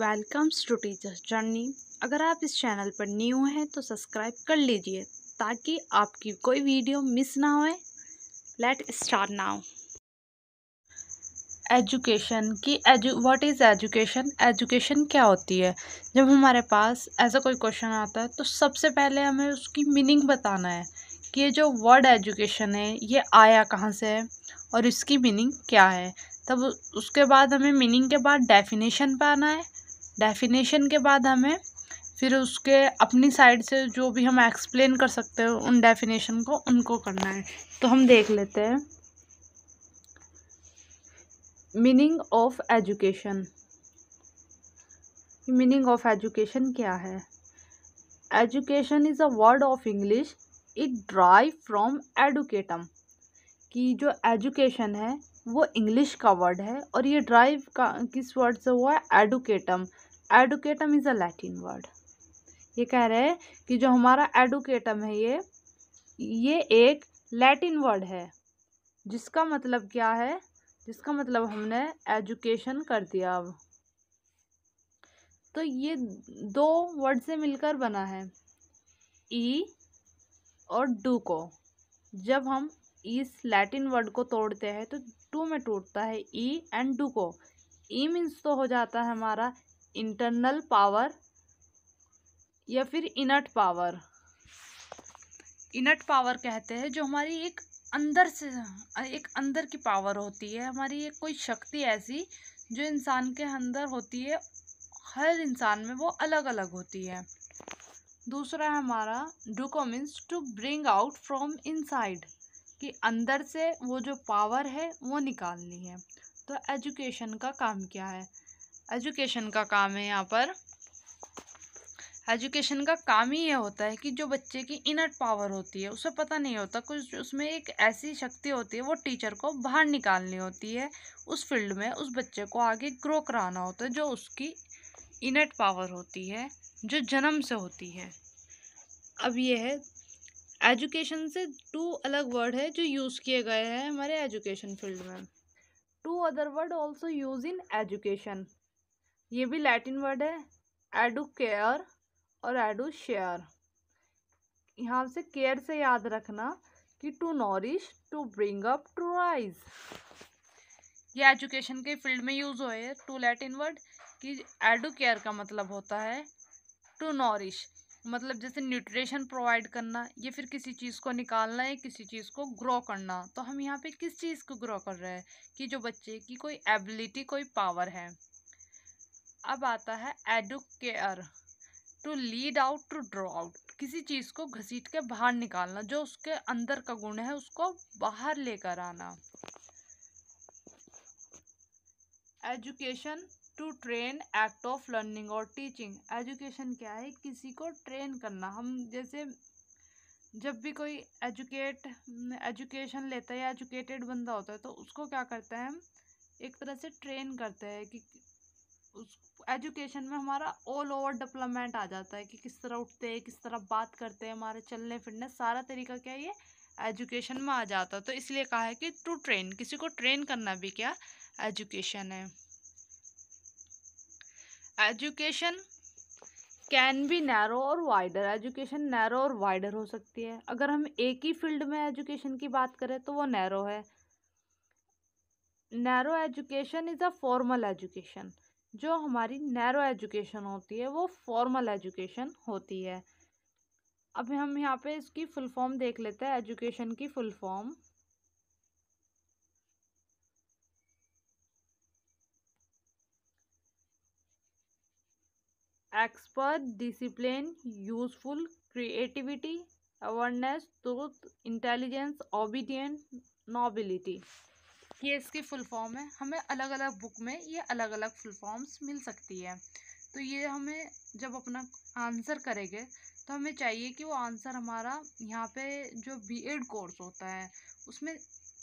Welcomes to teachers journey अगर आप इस चैनल पर न्यू हैं तो सब्सक्राइब कर लीजिए ताकि आपकी कोई वीडियो मिस ना होए लेट स्टार्ट नाउ एजुकेशन की एजु व्हाट इज़ एजुकेशन एजुकेशन क्या होती है जब हमारे पास ऐसा कोई क्वेश्चन आता है तो सबसे पहले हमें उसकी मीनिंग बताना है कि ये जो वर्ड एजुकेशन है ये आया कहाँ से है और इसकी मीनिंग क्या है तब उसके बाद हमें मीनिंग के बाद डेफिनेशन पर आना है डेफिनेशन के बाद हमें फिर उसके अपनी साइड से जो भी हम एक्सप्लेन कर सकते हैं उन डेफिनेशन को उनको करना है तो हम देख लेते हैं meaning of education meaning of education क्या है education is a word of English it drive from educatum कि जो एजुकेशन है वो इंग्लिश का वर्ड है और ये ड्राइव का किस वर्ड से हुआ है educatum educatum is a Latin word ये कह रहे हैं कि जो हमारा एडुकेटम है ये ये एक लैटिन वर्ड है जिसका मतलब क्या है जिसका मतलब हमने एजुकेशन कर दिया अब तो ये दो वर्ड से मिलकर बना है ई और डू को जब हम इस लैटिन वर्ड को तोड़ते हैं तो टू में टूटता है ई एंड डू को ई मीन्स तो हो जाता है हमारा इंटरनल पावर या फिर इनट पावर इनट पावर कहते हैं जो हमारी एक अंदर से एक अंदर की पावर होती है हमारी एक कोई शक्ति ऐसी जो इंसान के अंदर होती है हर इंसान में वो अलग अलग होती है दूसरा है हमारा duco means to bring out from inside कि अंदर से वो जो पावर है वो निकालनी है तो एजुकेशन का काम क्या है एजुकेशन का काम है यहाँ पर एजुकेशन का काम ही यह होता है कि जो बच्चे की इनट पावर होती है उसे पता नहीं होता कुछ उसमें एक ऐसी शक्ति होती है वो टीचर को बाहर निकालनी होती है उस फील्ड में उस बच्चे को आगे ग्रो कराना होता है जो उसकी इनट पावर होती है जो जन्म से होती है अब ये है एजुकेशन से टू अलग वर्ड है जो यूज़ किए गए हैं हमारे एजुकेशन फील्ड में two other word also use in education ये भी लैटिन वर्ड है एडू केयर और एडू शेयर यहाँ से केयर से याद रखना कि to nourish to bring up to raise ये एजुकेशन के फील्ड में यूज़ हुए टू लैटिन वर्ड कि एडू केयर का मतलब होता है टू नॉरिश मतलब जैसे न्यूट्रिशन प्रोवाइड करना ये फिर किसी चीज़ को निकालना है किसी चीज़ को ग्रो करना तो हम यहाँ पे किस चीज़ को ग्रो कर रहे हैं कि जो बच्चे की कोई एबिलिटी कोई पावर है अब आता है educare to lead out to draw out किसी चीज़ को घसीट के बाहर निकालना जो उसके अंदर का गुण है उसको बाहर लेकर आना education to train act of learning और टीचिंग एजुकेशन क्या है किसी को ट्रेन करना हम जैसे जब भी कोई एजुकेट एजुकेशन लेता है या एजुकेटेड बंदा होता है तो उसको क्या करते हैं हम एक तरह से ट्रेन करते हैं कि उस एजुकेशन में हमारा ऑल ओवर डेवलपमेंट आ जाता है कि किस तरह उठते हैं किस तरह बात करते हैं हमारे चलने फिरने सारा तरीका क्या ये एजुकेशन में आ जाता है तो इसलिए कहा है कि टू ट्रेन किसी को ट्रेन करना भी क्या एजुकेशन है एजुकेशन कैन बी नैरो और वाइडर एजुकेशन नैरो और वाइडर हो सकती है अगर हम एक ही फील्ड में एजुकेशन की बात करें तो वो नैरो है narrow education is a formal education जो हमारी नैरो एजुकेशन होती है वो फॉर्मल एजुकेशन होती है अब हम यहाँ पे इसकी फुल फॉर्म देख लेते हैं एजुकेशन की full form expert discipline useful creativity awareness truth intelligence obedient nobility ये इसकी फुल फॉर्म है हमें अलग अलग बुक में ये अलग अलग फुल फॉर्म्स मिल सकती है तो ये हमें जब अपना आंसर करेंगे तो हमें चाहिए कि वो आंसर हमारा यहाँ पे जो बीएड कोर्स होता है उसमें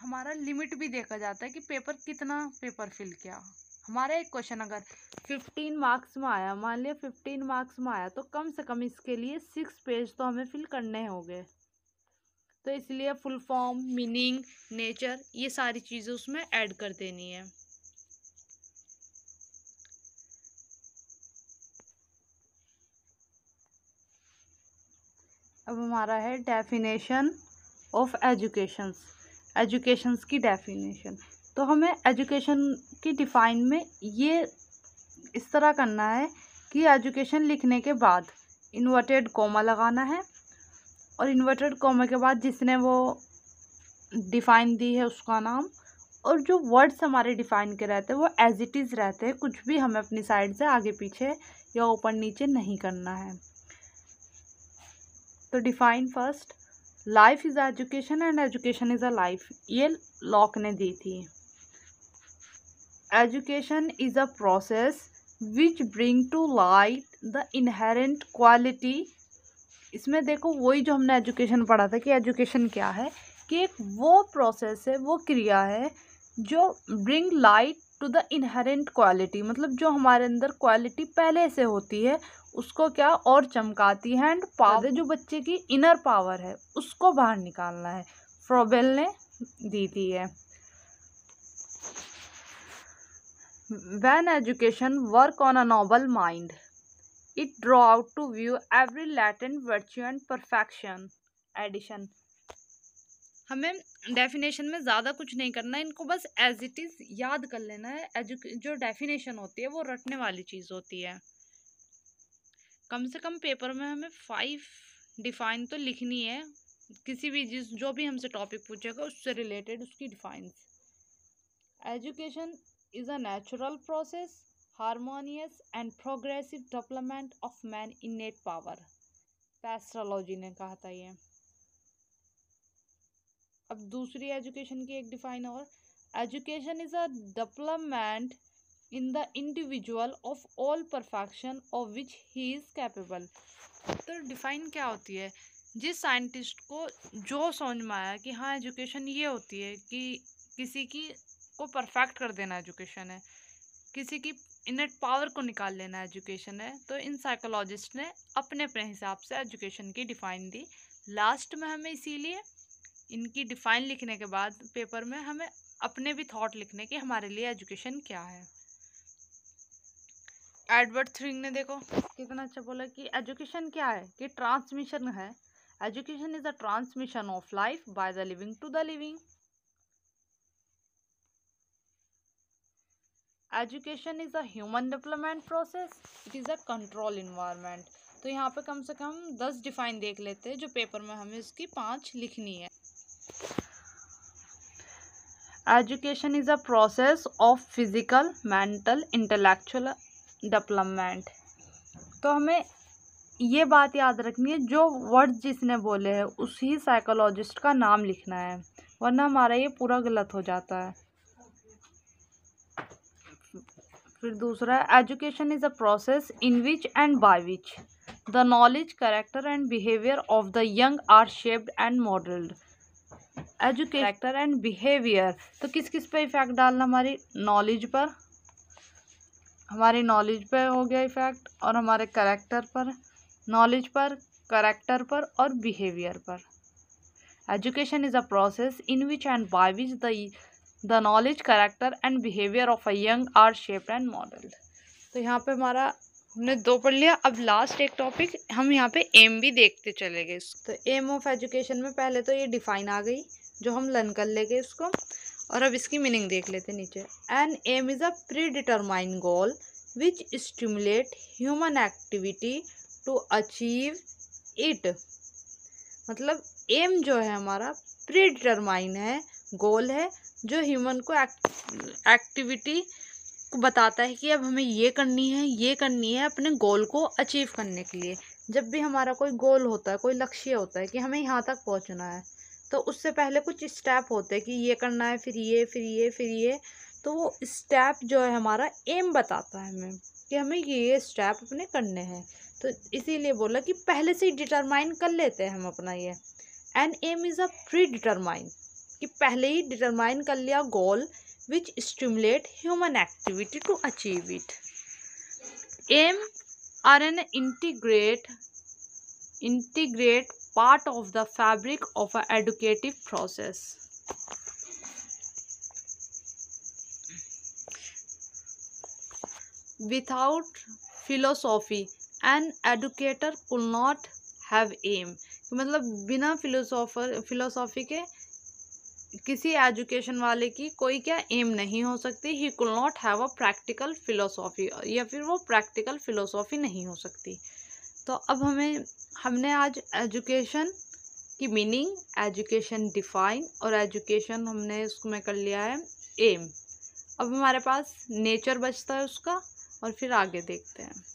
हमारा लिमिट भी देखा जाता है कि पेपर कितना पेपर फिल किया हमारा एक क्वेश्चन अगर फिफ्टीन मार्क्स में आया मान लिया फिफ्टीन मार्क्स में आया तो कम से कम इसके लिए सिक्स पेज तो हमें फिल करने होंगे तो इसलिए फुल फॉर्म मीनिंग नेचर ये सारी चीज़ें उसमें ऐड कर देनी है अब हमारा है डेफिनेशन ऑफ एजुकेशंस एजुकेशंस की डेफिनेशन तो हमें एजुकेशन की डिफ़ाइन में ये इस तरह करना है कि एजुकेशन लिखने के बाद इन्वर्टेड कोमा लगाना है और इन्वर्टेड कॉमा के बाद जिसने वो डिफ़ाइन दी है उसका नाम और जो वर्ड्स हमारे डिफ़ाइन के रहते हैं वो एज इट इज़ रहते हैं कुछ भी हमें अपनी साइड से आगे पीछे या ऊपर नीचे नहीं करना है तो define first life is education and education is a life ये लॉक ने दी थी education is a process which bring to light the inherent quality इसमें देखो वही जो हमने एजुकेशन पढ़ा था कि एजुकेशन क्या है कि एक वो प्रोसेस है वो क्रिया है जो bring light to the inherent quality मतलब जो हमारे अंदर क्वालिटी पहले से होती है उसको क्या और चमकाती है एंड पावर जो बच्चे की इनर पावर है उसको बाहर निकालना है फ्रोबेल ने दी थी है when education work on a noble mind It draw out to view every latent virtue and perfection. Addition. हमें डेफिनेशन में ज़्यादा कुछ नहीं करना है इनको बस एज इट इज़ याद कर लेना है एजु जो डेफिनेशन होती है वो रटने वाली चीज़ होती है कम से कम पेपर में हमें फाइव डिफाइन तो लिखनी है किसी भी जिस जो भी हमसे टॉपिक पूछेगा उससे रिलेटेड उसकी defines education is a natural process harmonious and progressive development of man innate power Pestalozzi ने कहा था ये अब दूसरी एजुकेशन की एक डिफाइन और education is a development in the individual of all perfection of which he is capable तो डिफाइन क्या होती है जिस साइंटिस्ट को जो समझ में आया कि हाँ एजुकेशन ये होती है कि किसी की को परफेक्ट कर देना एजुकेशन है किसी की इनट पावर को निकाल लेना एजुकेशन है तो इन साइकोलॉजिस्ट ने अपने अपने हिसाब से एजुकेशन की डिफ़ाइन दी लास्ट में हमें इसीलिए इनकी डिफ़ाइन लिखने के बाद पेपर में हमें अपने भी थॉट लिखने के हमारे लिए एजुकेशन क्या है एडवर्ड थ्रिंग ने देखो कितना अच्छा बोला कि एजुकेशन क्या है कि ट्रांसमिशन है education is a transmission of life by the living to the living education is a human development process it is a control environment तो यहाँ पे कम से कम दस डिफाइन देख लेते हैं जो पेपर में हमें इसकी पाँच लिखनी है education is a process of physical mental intellectual development तो हमें ये बात याद रखनी है जो वर्ड जिसने बोले हैं उसी साइकोलॉजिस्ट का नाम लिखना है वरना हमारा ये पूरा गलत हो जाता है फिर दूसरा है education is a process in which and by which the knowledge character and behaviour of the young are shaped and modelled educator and behaviour तो किस किस पे इफ़ेक्ट डालना हमारी नॉलेज पर हमारी नॉलेज पे हो गया इफ़ेक्ट और हमारे करेक्टर पर नॉलेज पर करेक्टर पर और बिहेवियर पर education is a process in which and by which the the knowledge character and behaviour of a young are shaped and modelled तो यहाँ पे हमारा हमने दो पढ़ लिया अब लास्ट एक टॉपिक हम यहाँ पे एम भी देखते चले गए तो एम ऑफ एजुकेशन में पहले तो ये डिफाइन आ गई जो हम लर्न कर लेंगे इसको और अब इसकी मीनिंग देख लेते नीचे an aim is a predetermine goal which stimulate human activity to achieve it मतलब एम जो है हमारा प्री डिटरमाइन है गोल है जो ह्यूमन को एक्टिविटी को बताता है कि अब हमें ये करनी है ये करनी है अपने गोल को अचीव करने के लिए जब भी हमारा कोई गोल होता है कोई लक्ष्य होता है कि हमें यहाँ तक पहुँचना है तो उससे पहले कुछ स्टेप होते हैं कि ये करना है फिर ये फिर ये फिर ये तो वो स्टेप जो है हमारा एम बताता है हमें कि हमें ये ये स्टेप अपने करने हैं तो इसीलिए बोला कि पहले से ही डिटरमाइन कर लेते हैं हम अपना ये and aim is a predetermine कि पहले ही डिटरमाइन कर लिया goal which stimulate human activity to achieve it aim are an integrate integrate part of the fabric of a educative process without philosophy and educator could not have aim मतलब बिना philosopher philosophy के किसी education वाले की कोई क्या M नहीं हो सकती ही could not have a practical philosophy या फिर वो प्रैक्टिकल फ़िलोसॉफ़ी नहीं हो सकती तो अब हमें हमने आज एजुकेशन की मीनिंग एजुकेशन डिफाइन और एजुकेशन हमने उसमें कर लिया है एम अब हमारे पास नेचर बचता है उसका और फिर आगे देखते हैं